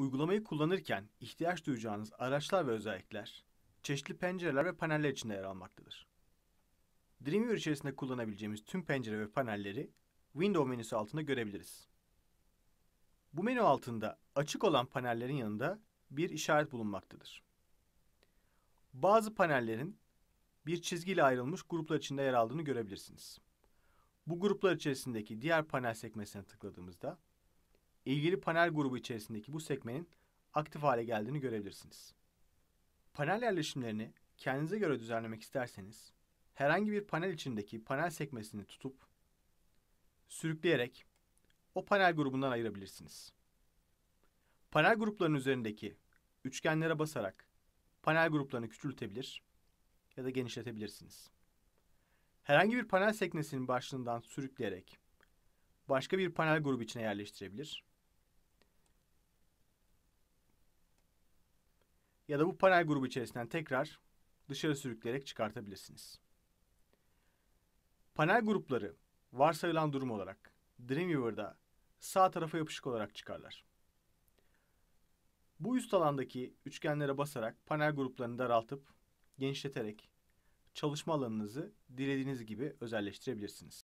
Uygulamayı kullanırken ihtiyaç duyacağınız araçlar ve özellikler çeşitli pencereler ve paneller içinde yer almaktadır. Dreamweaver içerisinde kullanabileceğimiz tüm pencere ve panelleri Window menüsü altında görebiliriz. Bu menü altında açık olan panellerin yanında bir işaret bulunmaktadır. Bazı panellerin bir çizgiyle ayrılmış gruplar içinde yer aldığını görebilirsiniz. Bu gruplar içerisindeki diğer panel sekmesine tıkladığımızda ilgili panel grubu içerisindeki bu sekmenin aktif hale geldiğini görebilirsiniz. Panel yerleşimlerini kendinize göre düzenlemek isterseniz herhangi bir panel içindeki panel sekmesini tutup sürükleyerek o panel grubundan ayırabilirsiniz. Panel gruplarının üzerindeki üçgenlere basarak panel gruplarını küçültebilir ya da genişletebilirsiniz. Herhangi bir panel sekmesinin başlığından sürükleyerek başka bir panel grubu içine yerleştirebilir ya da bu panel grubu içerisinden tekrar dışarı sürükleyerek çıkartabilirsiniz. Panel grupları varsayılan durum olarak Dreamweaver'da sağ tarafa yapışık olarak çıkarlar. Bu üst alandaki üçgenlere basarak panel gruplarını daraltıp genişleterek çalışma alanınızı dilediğiniz gibi özelleştirebilirsiniz.